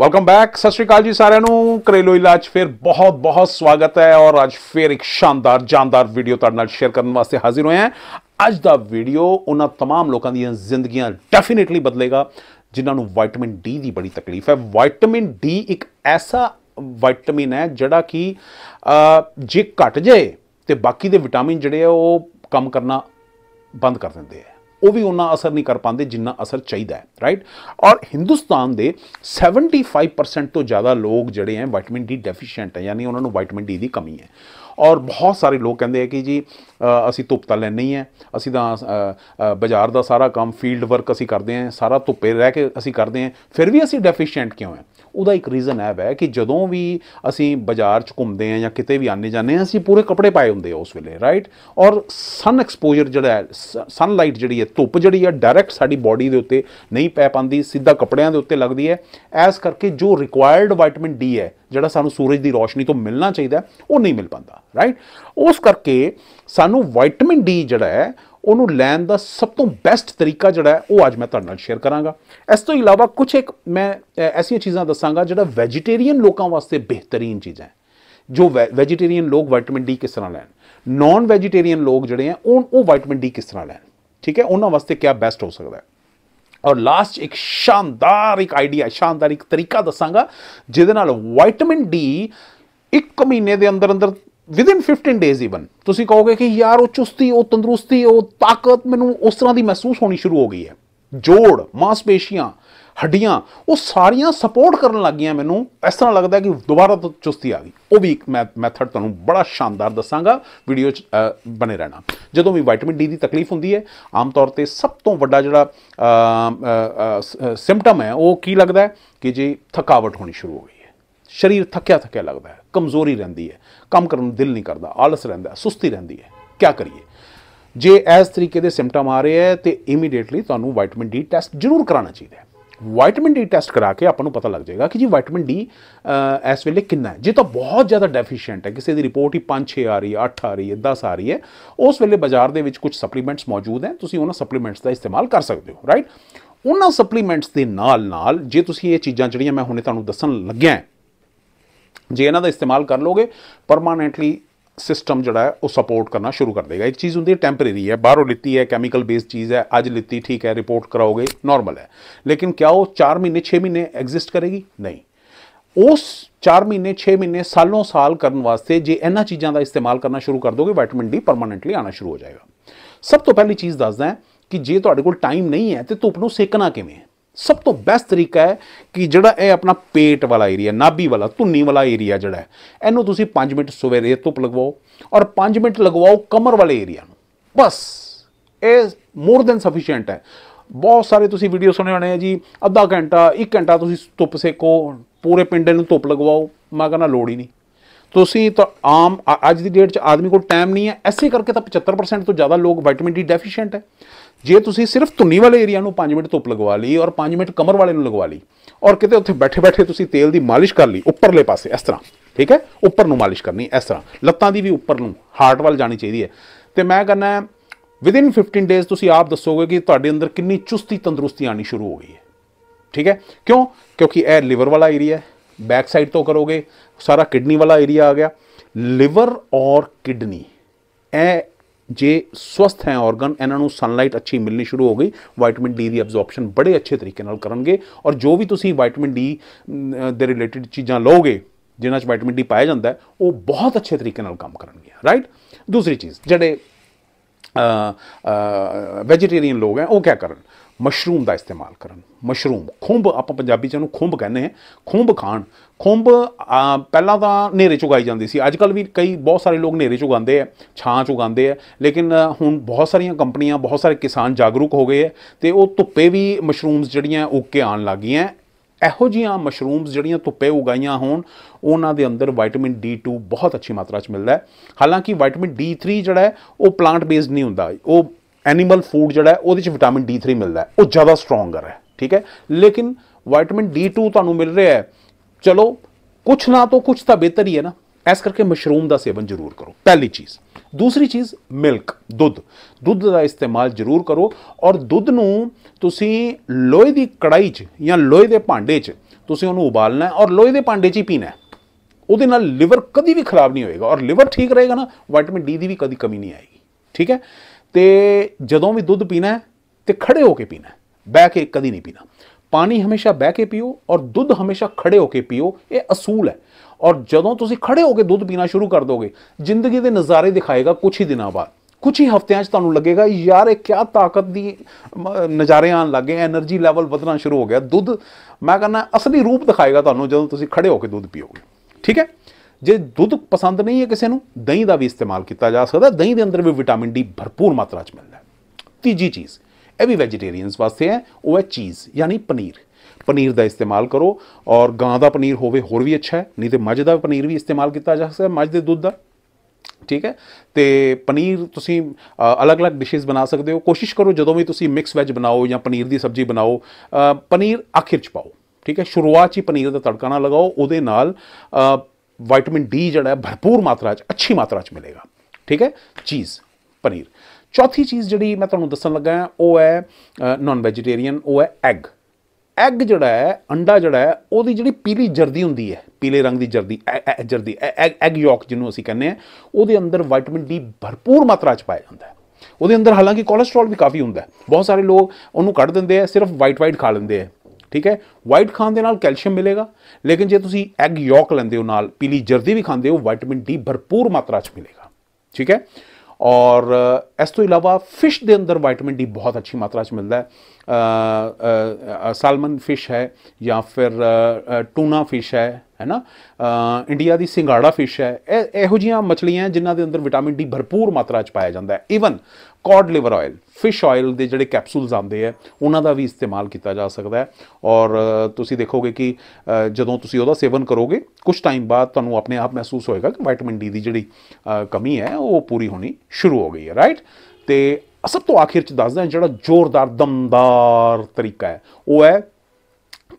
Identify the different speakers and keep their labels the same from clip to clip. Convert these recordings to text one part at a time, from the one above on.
Speaker 1: welcome back ਸਤਿ ਸ਼੍ਰੀ ਅਕਾਲ ਜੀ ਸਾਰਿਆਂ ਨੂੰ ਕਰੇਲੋ ਇਲਾਜ ਫਿਰ ਬਹੁਤ ਬਹੁਤ ਸਵਾਗਤ ਹੈ ਔਰ ਅੱਜ ਫਿਰ ਇੱਕ ਸ਼ਾਨਦਾਰ ਜਾਨਦਾਰ ਵੀਡੀਓ ਤੁਹਾਡੇ ਨਾਲ ਸ਼ੇਅਰ ਕਰਨ ਵਾਸਤੇ ਹਾਜ਼ਰ ਹੋਏ ਹਾਂ ਅੱਜ ਦਾ ਵੀਡੀਓ ਉਹਨਾਂ तमाम ਲੋਕਾਂ ਦੀਆਂ ਜ਼ਿੰਦਗੀਆਂ ਡੈਫੀਨਿਟਲੀ ਬਦਲੇਗਾ ਜਿਨ੍ਹਾਂ ਨੂੰ ਵਿਟਾਮਿਨ ਡੀ ਦੀ ਬੜੀ ਤਕਲੀਫ ਹੈ ਵਿਟਾਮਿਨ ਡੀ ਇੱਕ ਐਸਾ ਵਿਟਾਮਿਨ ਹੈ ਜਿਹੜਾ ਕਿ ਜੇ ਘਟ ਜਾਏ ਤੇ ਬਾਕੀ ਦੇ ਵਿਟਾਮਿਨ ਜਿਹੜੇ ਆ ਉਹ ਕੰਮ ਕਰਨਾ ਬੰਦ ਕਰ ਦਿੰਦੇ ਆ ਉਹ ਵੀ ਉਹਨਾਂ ਅਸਰ ਨਹੀਂ ਕਰ ਪਾਉਂਦੇ ਜਿੰਨਾ ਅਸਰ ਚਾਹੀਦਾ ਹੈ ਰਾਈਟ ਔਰ ਹਿੰਦੁਸਤਾਨ ਦੇ 75% ਤੋਂ ਜ਼ਿਆਦਾ ਲੋਕ ਜਿਹੜੇ ਹੈ ਵਿਟਾਮਿਨ ਡੀ ਡੈਫੀਸ਼ੀਐਂਟ ਹੈ ਯਾਨੀ ਉਹਨਾਂ ਨੂੰ ਵਿਟਾਮਿਨ ਡੀ ਦੀ ਕਮੀ ਹੈ ਔਰ ਬਹੁਤ ਸਾਰੇ ਲੋਕ ਕਹਿੰਦੇ ਆ ਕਿ ਜੀ ਅਸੀਂ ਧੁੱਪ ਤਾਂ ਲੈਣੀ ਹੈ ਅਸੀਂ ਤਾਂ ਬਾਜ਼ਾਰ ਦਾ ਸਾਰਾ ਕੰਮ ਫੀਲਡ ਵਰਕ ਅਸੀਂ ਕਰਦੇ ਆ ਸਾਰਾ ਧੁੱਪੇ ਰਹਿ ਕੇ ਅਸੀਂ ਕਰਦੇ ਆ ਫਿਰ ਵੀ ਅਸੀਂ ਡੈਫੀਸ਼ੀਐਂਟ ਕਿਉਂ ਹੈ ਉਹਦਾ ਇੱਕ ਰੀਜ਼ਨ ਹੈ ਵੈ ਕਿ ਜਦੋਂ ਵੀ ਅਸੀਂ ਬਾਜ਼ਾਰ 'ਚ ਘੁੰਮਦੇ ਆਂ ਜਾਂ ਕਿਤੇ ਵੀ ਆਨੇ ਜਾਂਦੇ ਆਂ ਅਸੀਂ ਪੂਰੇ ਕੱਪੜੇ ਪਾਏ ਹੁੰਦੇ ਆ ਉਸ ਵੇਲੇ ਰਾਈਟ ਔਰ ਸਨ ਐਕਸਪੋਜ਼ਰ ਜਿਹੜਾ ਹੈ ਸਨਲਾਈਟ ਜਿਹੜੀ ਹੈ ਧੁੱਪ ਜਿਹੜੀ ਹੈ ਡਾਇਰੈਕਟ ਸਾਡੀ ਬਾਡੀ ਦੇ ਉੱਤੇ ਨਹੀਂ ਪੈ ਪਾਂਦੀ ਸਿੱਧਾ ਕੱਪੜਿਆਂ ਦੇ ਉੱਤੇ ਲੱਗਦੀ ਹੈ ਐਸ ਕਰਕੇ ਜੋ ਰਿਕੁਆਇਰਡ ਵਿਟਾਮਿਨ ਡੀ ਹੈ ਜਿਹੜਾ ਸਾਨੂੰ ਸੂਰਜ ਦੀ ਰੋਸ਼ਨੀ ਤੋਂ ਮਿਲਣਾ ਚਾਹੀਦਾ ਉਹ ਨਹੀਂ ਮਿਲ ਪਾਂਦਾ ਰਾਈਟ ਉਸ ਕਰਕੇ ਸਾਨੂੰ ਵਿਟਾਮਿਨ ਡੀ ਜਿਹੜਾ ਹੈ ਉਹਨੂੰ ਲੈਣ ਦਾ ਸਭ ਤੋਂ ਬੈਸਟ ਤਰੀਕਾ ਜਿਹੜਾ ਹੈ ਉਹ ਅੱਜ ਮੈਂ ਤੁਹਾਡੇ ਨਾਲ ਸ਼ੇਅਰ ਕਰਾਂਗਾ ਇਸ ਤੋਂ ਇਲਾਵਾ ਕੁਝ ਇੱਕ ਮੈਂ ਐਸੀਆਂ ਚੀਜ਼ਾਂ ਦੱਸਾਂਗਾ ਜਿਹੜਾ ਵੈਜੀਟੇਰੀਅਨ ਲੋਕਾਂ ਵਾਸਤੇ ਬਿਹਤਰੀਨ ਚੀਜ਼ਾਂ ਹੈ ਜੋ ਵੈਜੀਟੇਰੀਅਨ ਲੋਕ ਵਿਟਾਮਿਨ ਡੀ ਕਿਸ ਤਰ੍ਹਾਂ ਲੈਣ ਨਾਨ ਵੈਜੀਟੇਰੀਅਨ ਲੋਕ ਜਿਹੜੇ ਆ ਉਹ ਉਹ ਵਿਟਾਮਿਨ ਡੀ ਕਿਸ ਤਰ੍ਹਾਂ ਲੈਣ ਠੀਕ ਹੈ ਉਹਨਾਂ ਵਾਸਤੇ ਕੀ ਬੈਸਟ ਹੋ ਸਕਦਾ ਹੈ ਔਰ ਲਾਸਟ ਇੱਕ ਸ਼ਾਨਦਾਰ ਇੱਕ ਆਈਡੀਆ ਸ਼ਾਨਦਾਰ ਇੱਕ ਤਰੀਕਾ ਦੱਸਾਂਗਾ ਜਿਹਦੇ ਨਾਲ ਵਿਟਾਮਿਨ ਡੀ ਇੱਕ ਮਹੀਨੇ ਦੇ ਅੰਦਰ ਅੰਦਰ ਵਿਦ ਇਨ 15 ਡੇਜ਼ ਇਵਨ ਤੁਸੀਂ ਕਹੋਗੇ ਕਿ ਯਾਰ ਉਹ ਚੁਸਤੀ ਉਹ ਤੰਦਰੁਸਤੀ ਉਹ ਤਾਕਤ ਮੈਨੂੰ ਉਸ ਤਰ੍ਹਾਂ ਦੀ ਮਹਿਸੂਸ ਹੋਣੀ ਸ਼ੁਰੂ ਹੋ ਗਈ ਹੈ ਜੋੜ ਮਾਸਪੇਸ਼ੀਆਂ ਹੱਡੀਆਂ ਉਹ ਸਾਰੀਆਂ ਸਪੋਰਟ ਕਰਨ ਲੱਗ ਗਈਆਂ ਮੈਨੂੰ ਇਸ ਤਰ੍ਹਾਂ ਲੱਗਦਾ ਕਿ ਦੁਬਾਰਾ ਤੋਂ ਚੁਸਤੀ ਆ ਗਈ ਉਹ ਵੀ ਇੱਕ ਮੈਥਡ ਤੁਹਾਨੂੰ ਬੜਾ ਸ਼ਾਨਦਾਰ ਦੱਸਾਂਗਾ ਵੀਡੀਓ 'ਚ ਬਣੇ ਰਹਿਣਾ ਜਦੋਂ ਵੀ ਵਿਟਾਮਿਨ ਡੀ ਦੀ ਤਕਲੀਫ ਹੁੰਦੀ ਹੈ ਆਮ ਤੌਰ ਤੇ ਸਭ ਤੋਂ ਵੱਡਾ ਜਿਹੜਾ ਸਿੰਪਟਮ ਹੈ ਉਹ ਕੀ ਲੱਗਦਾ ਕਿ ਜੀ ਥਕਾਵਟ ਹੋਣੀ ਸ਼ੁਰੂ ਹੋ ਗਈ ਸਰੀਰ ਥੱਕਿਆ ਥੱਕਿਆ ਲੱਗਦਾ ਹੈ ਕਮਜ਼ੋਰੀ ਰਹਿੰਦੀ ਹੈ ਕੰਮ ਕਰਨ ਨੂੰ ਦਿਲ ਨਹੀਂ ਕਰਦਾ ਆਲਸ ਰਹਿੰਦਾ ਸੁਸਤੀ ਰਹਿੰਦੀ ਹੈ ਕੀ ਕਰੀਏ ਜੇ ਇਸ ਤਰੀਕੇ ਦੇ ਸਿੰਪਟਮ ਆ ਰਹੇ ਹੈ ਤੇ ਇਮੀਡੀਏਟਲੀ ਤੁਹਾਨੂੰ ਵਿਟਾਮਿਨ ਡੀ ਟੈਸਟ ਜ਼ਰੂਰ ਕਰਾਉਣਾ ਚਾਹੀਦਾ ਹੈ ਵਿਟਾਮਿਨ ਡੀ ਟੈਸਟ ਕਰਾ ਕੇ ਆਪਾਂ ਨੂੰ ਪਤਾ ਲੱਗ ਜਾਏਗਾ ਕਿ ਜੀ ਵਿਟਾਮਿਨ ਡੀ ਇਸ ਵੇਲੇ ਕਿੰਨਾ ਹੈ ਜੇ ਤਾਂ ਬਹੁਤ ਜ਼ਿਆਦਾ ਡੈਫੀਸ਼ੀਐਂਟ ਹੈ ਕਿਸੇ ਦੀ ਰਿਪੋਰਟ ਹੀ 5-6 ਆ ਰਹੀ ਹੈ 8 ਆ ਰਹੀ ਹੈ 10 ਆ ਰਹੀ ਹੈ ਉਸ ਵੇਲੇ ਬਾਜ਼ਾਰ ਦੇ ਵਿੱਚ ਕੁਝ ਸਪਲੀਮੈਂਟਸ ਮੌਜੂਦ ਹੈ ਤੁਸੀਂ ਉਹਨਾਂ ਸਪਲੀਮੈਂਟਸ ਦਾ ਇਸਤੇਮਾਲ ਕਰ ਸਕਦੇ ਹੋ ਰਾਈਟ ਉਹਨਾਂ ਸਪਲੀਮੈਂਟਸ ਦੇ ਨਾਲ ਨਾਲ ਜੇ ਤੁਸੀਂ ਇਹ ਚੀਜ਼ਾਂ ਜਿਹੜੀਆਂ ਮੈਂ ਹੁਣੇ ਤੁਹਾਨੂੰ ਦੱਸਣ ਲੱਗਿਆ ਜੇ ਇਹਨਾਂ ਦਾ ਇਸਤੇਮਾਲ ਕਰ ਲੋਗੇ ਪਰਮਾਨੈਂਟਲੀ ਸਿਸਟਮ ਜਿਹੜਾ ਹੈ ਉਹ ਸਪੋਰਟ ਕਰਨਾ ਸ਼ੁਰੂ ਕਰ ਦੇਗਾ ਇੱਕ ਚੀਜ਼ ਹੁੰਦੀ ਹੈ ਟੈਂਪਰੇਰੀ ਹੈ ਬਾਹਰੋਂ ਲਿੱਤੀ ਹੈ ਕੈਮੀਕਲ ਬੇਸਡ ਚੀਜ਼ ਹੈ ਅੱਜ ਲਿੱਤੀ ਠੀਕ ਹੈ ਰਿਪੋਰਟ ਕਰਾਓਗੇ ਨਾਰਮਲ ਹੈ ਲੇਕਿਨ ਕਿਆ ਉਹ 4 ਮਹੀਨੇ 6 ਮਹੀਨੇ ਐਗਜ਼ਿਸਟ ਕਰੇਗੀ ਨਹੀਂ ਉਸ 4 ਮਹੀਨੇ 6 ਮਹੀਨੇ ਸਾਲੋਂ ਸਾਲ ਕਰਨ ਵਾਸਤੇ ਜੇ ਇਹਨਾਂ ਚੀਜ਼ਾਂ ਦਾ ਇਸਤੇਮਾਲ ਕਰਨਾ ਸ਼ੁਰੂ ਕਰ ਦੋਗੇ ਵਿਟਾਮਿਨ ਡੀ ਪਰਮਾਨੈਂਟਲੀ ਆਣਾ ਸ਼ੁਰੂ ਹੋ ਜਾਏਗਾ ਸਭ ਤੋਂ ਪਹਿਲੀ ਚੀਜ਼ ਦੱਸਦਾ ਹੈ ਕਿ ਜੇ ਤੁਹਾਡੇ ਕੋਲ ਟਾਈਮ ਨਹੀਂ ਹੈ ਤੇ ਧੁੱਪ ਨੂੰ ਸੇਕਣਾ ਕਿਵੇਂ ਸਭ ਤੋਂ ਬੈਸਟ ਤਰੀਕਾ ਹੈ ਕਿ ਜਿਹੜਾ ਇਹ ਆਪਣਾ ਪੇਟ ਵਾਲਾ ਏਰੀਆ ਨਾਭੀ ਵਾਲਾ ਧੁੰਨੀ ਵਾਲਾ ਏਰੀਆ ਜਿਹੜਾ ਇਹਨੂੰ ਤੁਸੀਂ 5 ਮਿੰਟ ਸਵੇਰੇ ਧੁੱਪ ਲਗਵਾਓ ਔਰ 5 ਮਿੰਟ ਲਗਵਾਓ ਕਮਰ ਵਾਲੇ ਏਰੀਆ ਨੂੰ ਬਸ ਇਹ ਮੋਰ ਦੈਨ ਸਫੀਸ਼ੀਐਂਟ ਹੈ ਬਹੁਤ ਸਾਰੇ ਤੁਸੀਂ ਵੀਡੀਓ ਸੁਣੇ ਹੋਣੇ ਆ ਜੀ ਅੱਧਾ ਘੰਟਾ 1 ਘੰਟਾ ਤੁਸੀਂ ਧੁੱਪ ਸੇਕੋ ਪੂਰੇ ਪਿੰਡੇ ਨੂੰ ਧੁੱਪ ਲਗਵਾਓ ਮੈਂ ਕਹਿੰਦਾ ਲੋੜ ਹੀ ਨਹੀਂ ਤੁਸੀਂ ਤਾਂ ਆਮ ਅੱਜ ਦੀ ਡੇਟ 'ਚ ਆਦਮੀ ਕੋਲ ਟਾਈਮ ਨਹੀਂ ਹੈ ਐਸੇ ਕਰਕੇ ਤਾਂ 75% ਤੋਂ ਜ਼ਿਆਦਾ ਲੋਕ ਵਿਟਾਮਿਨ ਡੀ ਡੈਫੀਸ਼ੀਐਂਟ ਹੈ ਜੇ ਤੁਸੀਂ ਸਿਰਫ ਧੁੰਨੀ ਵਾਲੇ ਏਰੀਆ ਨੂੰ 5 ਮਿੰਟ ਧੁੱਪ ਲਗਵਾ ਲਈ ਔਰ 5 ਮਿੰਟ ਕਮਰ ਵਾਲੇ ਨੂੰ ਲਗਵਾ ਲਈ ਔਰ ਕਿਤੇ ਉੱਥੇ ਬੈਠੇ-ਬੈਠੇ ਤੁਸੀਂ ਤੇਲ ਦੀ ਮਾਲਿਸ਼ ਕਰ ਲਈ ਉੱਪਰਲੇ ਪਾਸੇ ਇਸ ਤਰ੍ਹਾਂ ਠੀਕ ਹੈ ਉੱਪਰ ਨੂੰ ਮਾਲਿਸ਼ ਕਰਨੀ ਇਸ ਤਰ੍ਹਾਂ ਲੱਤਾਂ ਦੀ ਵੀ ਉੱਪਰ ਨੂੰ ਹਾਰਟ ਵੱਲ ਜਾਣੀ ਚਾਹੀਦੀ ਹੈ ਤੇ ਮੈਂ ਕਹਿੰਦਾ ਵਿਦਿਨ 15 ਡੇਸ ਤੁਸੀਂ ਆਪ ਦੱਸੋਗੇ ਕਿ ਤੁਹਾਡੇ ਅੰਦਰ ਕਿੰਨੀ ਚੁਸਤੀ ਤੰਦਰੁਸਤੀ ਆਣੀ ਸ਼ੁਰੂ ਹੋ ਗਈ ਹੈ ਠੀਕ ਹੈ ਕਿਉਂ ਕਿਉਂਕਿ ਇਹ ਲਿਵਰ ਵਾਲਾ ਏਰੀਆ ਹੈ ਬੈਕ ਸਾਈਡ ਤੋਂ ਕਰੋਗੇ ਸਾਰਾ ਕਿਡਨੀ ਵਾਲਾ ਏਰੀਆ ਆ ਗਿਆ ਲਿਵਰ ਔਰ ਕਿਡਨੀ ਇਹ ਜੇ ਸਵਸਥ ਹੈ ਆਰਗਨ ਇਹਨਾਂ ਨੂੰ ਸਨਲਾਈਟ ਅੱਛੀ ਮਿਲਣੀ ਸ਼ੁਰੂ ਹੋ ਗਈ ਵਿਟਾਮਿਨ ਡੀ ਦੀ ਐਬਜ਼ੌਰਪਸ਼ਨ ਬੜੇ ਅੱਛੇ ਤਰੀਕੇ ਨਾਲ ਕਰਨਗੇ ਔਰ ਜੋ ਵੀ ਤੁਸੀਂ ਵਿਟਾਮਿਨ ਡੀ ਦੇ ਰਿਲੇਟਡ ਚੀਜ਼ਾਂ ਲਓਗੇ ਜਿਨ੍ਹਾਂ 'ਚ ਵਿਟਾਮਿਨ ਡੀ ਪਾਇਆ ਜਾਂਦਾ ਉਹ ਬਹੁਤ ਅੱਛੇ ਤਰੀਕੇ ਨਾਲ ਕੰਮ ਕਰਨਗੇ ਰਾਈਟ ਦੂਸਰੀ ਚੀਜ਼ ਜਿਹੜੇ ਵੈਜੀਟੇਰੀਅਨ ਲੋਕ ਹੈ ਉਹ ਕੀ ਕਰਨ ਮਸ਼ਰੂਮ ਦਾ ਇਸਤੇਮਾਲ ਕਰਨ ਮਸ਼ਰੂਮ ਖੁੰਬ ਆਪਾਂ ਪੰਜਾਬੀ ਚ ਉਹਨੂੰ ਖੁੰਬ ਕਹਿੰਦੇ ਆ ਖੁੰਬ ਖਾਣ ਖੁੰਬ ਪਹਿਲਾਂ ਤਾਂ ਨੇਰੇ ਚ ਉਗਾਈ ਜਾਂਦੀ ਸੀ ਅੱਜ ਕੱਲ ਵੀ ਕਈ ਬਹੁਤ ਸਾਰੇ ਲੋਕ ਨੇਰੇ ਚ ਉਗਾਉਂਦੇ ਆ ਛਾਂ ਚ ਉਗਾਉਂਦੇ ਆ ਲੇਕਿਨ ਹੁਣ ਬਹੁਤ ਸਾਰੀਆਂ ਕੰਪਨੀਆਂ ਬਹੁਤ ਸਾਰੇ ਕਿਸਾਨ ਜਾਗਰੂਕ ਹੋ ਗਏ ਆ ਤੇ ਉਹ ਧੁੱਪੇ ਵੀ ਮਸ਼ਰੂਮਸ ਜਿਹੜੀਆਂ ਉੱਕੇ ਆਣ ਲੱਗੀਆਂ ਇਹੋ ਜੀਆਂ ਮਸ਼ਰੂਮਸ ਜਿਹੜੀਆਂ ਧੁੱਪੇ ਉਗਾਈਆਂ ਹੋਣ ਉਹਨਾਂ ਦੇ ਅੰਦਰ ਵਿਟਾਮਿਨ D2 ਬਹੁਤ ਅੱਛੀ ਮਾਤਰਾ 'ਚ ਮਿਲਦਾ ਹੈ ਹਾਲਾਂਕਿ ਵਿਟਾਮਿਨ D3 ਜਿਹੜਾ ਹੈ ਉਹ ਪਲਾਂਟ ਬੇਸਡ ਨਹੀਂ ਹੁੰਦਾ ਉਹ ਐਨੀਮਲ ਫੂਡ ਜਿਹੜਾ ਹੈ ਉਹਦੇ 'ਚ ਵਿਟਾਮਿਨ D3 ਮਿਲਦਾ ਹੈ ਉਹ ਜ਼ਿਆਦਾ ਸਟਰੋਂਗਰ ਹੈ ਠੀਕ ਹੈ ਲੇਕਿਨ ਵਿਟਾਮਿਨ D2 ਤੁਹਾਨੂੰ ਮਿਲ ਰਿਹਾ ਹੈ ਚਲੋ ਕੁਛ ਨਾ ਤੋਂ ਕੁਛ ਤਾਂ ਬਿਹਤਰ ਹੀ ਹੈ ਨਾ ਇਸ ਕਰਕੇ ਮਸ਼ਰੂਮ ਦਾ ਸੇਵਨ ਜ਼ਰੂਰ ਕਰੋ ਪਹਿਲੀ ਚੀਜ਼ ਦੂਸਰੀ ਚੀਜ਼ ਮਿਲਕ ਦੁੱਧ ਦੁੱਧ ਦਾ ਇਸਤੇਮਾਲ ਜ਼ਰੂਰ ਕਰੋ ਔਰ ਦੁੱਧ ਨੂੰ ਤੁਸੀਂ ਲੋਹੇ ਦੀ ਕੜਾਈ 'ਚ ਜਾਂ ਲੋਹੇ ਦੇ ਭਾਂਡੇ 'ਚ ਤੁਸੀਂ ਉਹਨੂੰ ਉਬਾਲਣਾ ਹੈ ਔਰ ਲੋਹੇ ਦੇ ਭਾਂਡੇ 'ਚ ਹੀ ਪੀਣਾ ਹੈ ਉਹਦੇ ਨਾਲ ਲਿਵਰ ਕਦੀ ਵੀ ਖਰਾਬ ਨਹੀਂ ਹੋਏਗਾ ਔਰ ਲਿਵਰ ਠੀਕ ਰਹੇਗਾ ਨਾ ਵਿਟਾਮਿਨ ਡੀ ਦੀ ਵੀ ਕਦੀ ਕਮੀ ਨਹੀਂ ਆਏਗੀ ਠੀਕ ਹੈ ਤੇ ਜਦੋਂ ਵੀ ਦੁੱਧ ਪੀਣਾ ਹੈ ਤੇ ਖੜੇ ਹੋ ਕੇ ਪੀਣਾ ਹੈ ਬਹਿ ਕੇ ਕਦੀ ਨਹੀਂ ਪੀਣਾ ਪਾਣੀ ਹਮੇਸ਼ਾ ਬਹਿ ਕੇ ਪੀਓ ਔਰ ਦੁੱਧ ਹਮੇਸ਼ਾ ਖੜੇ ਹੋ ਕੇ ਪੀਓ ਇਹ ਅਸੂਲ ਹੈ ਔਰ ਜਦੋਂ ਤੁਸੀਂ ਖੜੇ ਹੋ ਕੇ ਦੁੱਧ ਪੀਣਾ ਸ਼ੁਰੂ ਕਰ ਦੋਗੇ ਜ਼ਿੰਦਗੀ ਦੇ ਨਜ਼ਾਰੇ ਦਿਖਾਏਗਾ ਕੁਝ ਹੀ ਦਿਨਾਂ ਬਾਅਦ ਕੁਝ ਹੀ ਹਫ਼ਤਿਆਂ 'ਚ ਤੁਹਾਨੂੰ ਲੱਗੇਗਾ ਯਾਰ ਇਹ ਕਿਆ ਤਾਕਤ ਦੀ ਨਜ਼ਾਰੇ ਆਣ ਲੱਗੇ એનર્ਜੀ ਲੈਵਲ ਵਧਣਾ ਸ਼ੁਰੂ ਹੋ ਗਿਆ ਦੁੱਧ ਮੈਂ ਕਹਿੰਦਾ ਅਸਲੀ ਰੂਪ ਦਿਖਾਏਗਾ ਤੁਹਾਨੂੰ ਜਦੋਂ ਤੁਸੀਂ ਖੜੇ ਹੋ ਕੇ ਦੁੱਧ ਪੀਓਗੇ ਠੀਕ ਹੈ ਜੇ ਦੁੱਧ ਪਸੰਦ ਨਹੀਂ ਹੈ ਕਿਸੇ ਨੂੰ ਦਹੀਂ ਦਾ ਵੀ ਇਸਤੇਮਾਲ ਕੀਤਾ ਜਾ ਸਕਦਾ ਦਹੀਂ ਦੇ ਅੰਦਰ ਵੀ ਵਿਟਾਮਿਨ ਡੀ ਭਰਪੂਰ ਮਾਤਰਾ 'ਚ ਮਿਲਦਾ ਹੈ ਤੀਜੀ ਚੀਜ਼ ਇਹ ਵੀ ਵੈਜੀਟੇਰੀਅਨਸ ਵਾਸਤੇ ਹੈ ਉਹ ਹੈ ਚੀਜ਼ ਯਾਨੀ ਪਨੀਰ ਪਨੀਰ ਦਾ ਇਸਤੇਮਾਲ ਕਰੋ ਔਰ ਗਾਂ ਦਾ ਪਨੀਰ ਹੋਵੇ ਹੋਰ ਵੀ ਅੱਛਾ ਹੈ ਨਹੀਂ ਤੇ ਮੱਝ ਦਾ ਪਨੀਰ ਵੀ ਇਸਤੇਮਾਲ ਕੀਤਾ ਜਾ ਸਕਦਾ ਮੱਝ ਦੇ ਦੁੱਧ ਦਾ ਠੀਕ ਹੈ ਤੇ ਪਨੀਰ ਤੁਸੀਂ ਅਲੱਗ-ਅਲੱਗ ਡਿਸ਼ੇਸ ਬਣਾ ਸਕਦੇ ਹੋ ਕੋਸ਼ਿਸ਼ ਕਰੋ ਜਦੋਂ ਵੀ ਤੁਸੀਂ ਮਿਕਸ ਵੈਜ ਬਣਾਓ ਜਾਂ ਪਨੀਰ ਦੀ ਸਬਜ਼ੀ ਬਣਾਓ ਪਨੀਰ ਆਖਿਰ ਚ ਪਾਓ ਠੀਕ ਹੈ ਸ਼ੁਰੂਆਤ ਹੀ ਪਨੀਰ ਦਾ ਤੜਕਾ ਨਾ ਲਗਾਓ ਉਹਦੇ ਨਾਲ ਵਿਟਾਮਿਨ ਡੀ ਜਿਹੜਾ ਹੈ ਭਰਪੂਰ ਮਾਤਰਾ 'ਚ ਅੱਛੀ ਮਾਤਰਾ 'ਚ ਮਿਲੇਗਾ ਠੀਕ ਹੈ ਚੀਜ਼ ਪਨੀਰ ਚੌਥੀ ਚੀਜ਼ ਜਿਹੜੀ ਮੈਂ ਤੁਹਾਨੂੰ ਦੱਸਣ ਲੱਗਾ ਹਾਂ ਉਹ ਹੈ ਨਾਨ ਵੈਜੀਟੇਰੀਅਨ ਉਹ ਹੈ ਐਗ ਐਗ ਜਿਹੜਾ ਹੈ ਅੰਡਾ ਜਿਹੜਾ ਹੈ ਉਹਦੀ ਜਿਹੜੀ ਪੀਲੀ ਜਰਦੀ ਹੁੰਦੀ ਹੈ ਪੀਲੇ ਰੰਗ ਦੀ ਜਰਦੀ ਜਰਦੀ ਐਗ ਯੋਕ ਜਿਹਨੂੰ ਅਸੀਂ ਕਹਿੰਦੇ ਆ ਉਹਦੇ ਅੰਦਰ ਵਿਟਾਮਿਨ ਡੀ ਭਰਪੂਰ ਮਾਤਰਾ ਚ ਪਾਇਆ ਜਾਂਦਾ ਹੈ ਉਹਦੇ ਅੰਦਰ ਹਾਲਾਂਕਿ ਕੋਲੇਸਟ੍ਰੋਲ ਵੀ ਕਾਫੀ ਹੁੰਦਾ ਹੈ ਬਹੁਤ ਸਾਰੇ ਲੋਕ ਉਹਨੂੰ ਕੱਢ ਦਿੰਦੇ ਆ ਸਿਰਫ ਵਾਈਟ ਵਾਈਟ ਖਾ ਲੈਂਦੇ ਆ ਠੀਕ ਹੈ ਵਾਈਟ ਖਾਣ ਦੇ ਨਾਲ ਕੈਲਸ਼ੀਅਮ ਮਿਲੇਗਾ ਲੇਕਿਨ ਜੇ ਤੁਸੀਂ ਐਗ ਯੋਕ ਲੈਂਦੇ ਹੋ ਨਾਲ ਪੀਲੀ ਜਰਦੀ ਵੀ ਖਾਂਦੇ ਹੋ ਵਿਟਾਮਿਨ ਡੀ ਭਰਪੂਰ ਮਾਤਰਾ ਚ ਮਿਲੇਗਾ ਠੀਕ ਹੈ ਔਰ ਇਸ ਤੋਂ ਇਲਾਵਾ ਫਿਸ਼ ਦੇ ਅੰਦਰ ਵਿਟਾਮਿਨ ਡੀ ਬਹੁਤ ਅੱਛੀ ਮਾਤਰਾ ਚ ਮਿਲਦਾ ਹੈ ਸਾਲਮਨ ਫਿਸ਼ ਹੈ ਜਾਂ ਫਿਰ ਟੂਨਾ ਫਿਸ਼ ਹੈ ਹੈ ਨਾ ਇੰਡੀਆ ਦੀ ਸਿੰਗਾੜਾ ਫਿਸ਼ ਹੈ ਇਹ ਇਹੋ ਜੀਆਂ ਮੱਛਲੀਆਂ ਜਿਨ੍ਹਾਂ ਦੇ ਅੰਦਰ ਵਿਟਾਮਿਨ ਡੀ ਭਰਪੂਰ ਮਾਤਰਾ 'ਚ ਪਾਇਆ ਜਾਂਦਾ ਹੈ even cod liver oil fish oil ਦੇ ਜਿਹੜੇ ਕੈਪਸੂਲਸ ਆਉਂਦੇ ਆ ਉਹਨਾਂ ਦਾ ਵੀ ਇਸਤੇਮਾਲ ਕੀਤਾ ਜਾ ਸਕਦਾ ਹੈ ਔਰ ਤੁਸੀਂ ਦੇਖੋਗੇ ਕਿ ਜਦੋਂ ਤੁਸੀਂ ਉਹਦਾ ਸੇਵਨ ਕਰੋਗੇ ਕੁਝ ਟਾਈਮ ਬਾਅਦ ਤੁਹਾਨੂੰ ਆਪਣੇ ਆਪ ਮਹਿਸੂਸ ਹੋਏਗਾ ਕਿ ਵਿਟਾਮਿਨ ਡੀ ਦੀ ਜਿਹੜੀ ਕਮੀ ਹੈ ਉਹ ਪੂਰੀ ਹੋਣੀ ਸ਼ੁਰੂ ਹੋ ਗਈ ਹੈ ਰਾਈਟ ਤੇ ਸਭ ਤੋਂ ਆਖਿਰ ਚ ਦੱਸਦਾ ਜਿਹੜਾ ਜ਼ੋਰਦਾਰ ਦਮਦਾਰ ਤਰੀਕਾ ਹੈ ਉਹ ਹੈ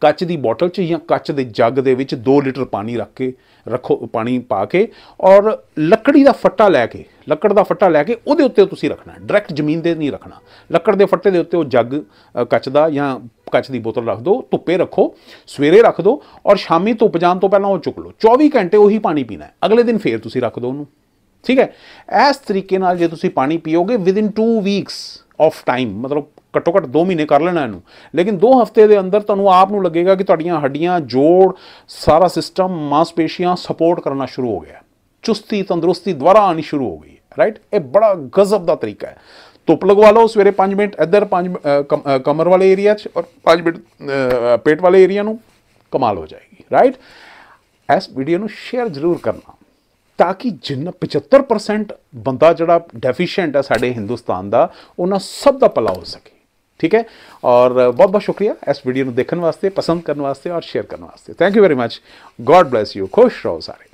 Speaker 1: ਕੱਚ ਦੀ ਬੋਟਲ 'ਚ ਜਾਂ ਕੱਚ ਦੇ ਜੱਗ ਦੇ ਵਿੱਚ 2 ਲੀਟਰ ਪਾਣੀ ਰੱਖ ਕੇ ਰੱਖੋ ਪਾਣੀ ਪਾ ਕੇ ਔਰ ਲੱਕੜੀ ਦਾ ਫੱਟਾ ਲੈ ਕੇ ਲੱਕੜ ਦਾ ਫੱਟਾ ਲੈ ਕੇ ਉਹਦੇ ਉੱਤੇ ਤੁਸੀਂ ਰੱਖਣਾ ਡਾਇਰੈਕਟ ਜ਼ਮੀਨ ਦੇ ਨਹੀਂ ਰੱਖਣਾ ਲੱਕੜ ਦੇ ਫੱਟੇ ਦੇ ਉੱਤੇ ਉਹ ਜੱਗ ਕੱਚ ਦਾ ਜਾਂ ਕੱਚ ਦੀ ਬੋਤਲ ਰੱਖ ਦਿਓ ਧੁੱਪੇ ਰੱਖੋ ਸਵੇਰੇ ਰੱਖ ਦਿਓ ਔਰ ਸ਼ਾਮੀ ਧੁੱਪ ਜਾਣ ਤੋਂ ਪਹਿਲਾਂ ਉਹ ਚੁੱਕ ਲਓ 24 ਘੰਟੇ ਉਹੀ ਪਾਣੀ ਪੀਣਾ ਹੈ ਅਗਲੇ ਦਿਨ ਫੇਰ ਤੁਸੀਂ ਰੱਖ ਦਿਓ ਉਹਨੂੰ ਠੀਕ ਹੈ ਇਸ ਤਰੀਕੇ ਨਾਲ ਜੇ ਤੁਸੀਂ ਪਾਣੀ ਪੀਓਗੇ within 2 weeks of time ਮਤਲਬ ਘੱਟੋ ਘੱਟ 2 ਮਹੀਨੇ ਕਰ ਲੈਣਾ ਇਹਨੂੰ ਲੇਕਿਨ 2 ਹਫ਼ਤੇ ਦੇ ਅੰਦਰ ਤੁਹਾਨੂੰ ਆਪ ਨੂੰ ਲੱਗੇਗਾ ਕਿ ਤੁਹਾਡੀਆਂ ਹੱਡੀਆਂ ਜੋੜ ਸਾਰਾ ਸਿਸਟਮ ਮਾਸਪੇਸ਼ੀਆਂ ਸਪੋਰਟ ਕਰਨਾ ਸ਼ੁਰੂ ਹੋ ਗਿਆ ਚੁਸਤੀ ਤੰਦਰੁਸਤੀ ਦੁਆਰਾ ਆਣੀ ਸ਼ੁਰੂ ਹੋ ਗਈ ਰਾਈਟ ਇਹ ਬੜਾ ਗਜ਼ਬ ਦਾ ਤਰੀਕਾ ਹੈ ਧੁੱਪ ਲਗਵਾ ਲਓ ਸਵੇਰੇ 5 ਮਿੰਟ ਇੱਧਰ 5 ਕਮਰ ਵਾਲੇ ਏਰੀਆ 'ਚ ਔਰ 5 ਮਿੰਟ ਪੇਟ ਵਾਲੇ ਏਰੀਆ ਨੂੰ ਕਮਾਲ ਹੋ ਜਾਏਗੀ ਰਾਈਟ ਇਸ ਵੀਡੀਓ ਨੂੰ ਸ਼ੇਅਰ ਜ਼ਰੂਰ ਕਰਨਾ ਤਾਂ ਕਿ ਜਿੰਨਾ 75% ਬੰਦਾ ਜਿਹੜਾ ਡੈਫੀਸ਼ੀਐਂਟ ਹੈ ਸਾਡੇ ਹਿੰਦੁਸਤਾਨ ਦਾ ਉਹਨਾਂ ਸਭ ਦਾ ਭਲਾ ਹੋ ਸਕੇ ਠੀਕ ਹੈ ਔਰ ਬਹੁਤ ਬਹੁਤ ਸ਼ੁਕਰੀਆ ਇਸ ਵੀਡੀਓ ਨੂੰ ਦੇਖਣ ਵਾਸਤੇ ਪਸੰਦ ਕਰਨ ਵਾਸਤੇ ਔਰ ਸ਼ੇਅਰ ਕਰਨ ਵਾਸਤੇ thank you very much god bless you ਖੁਸ਼ ਰਹੋ ਸਾਰੇ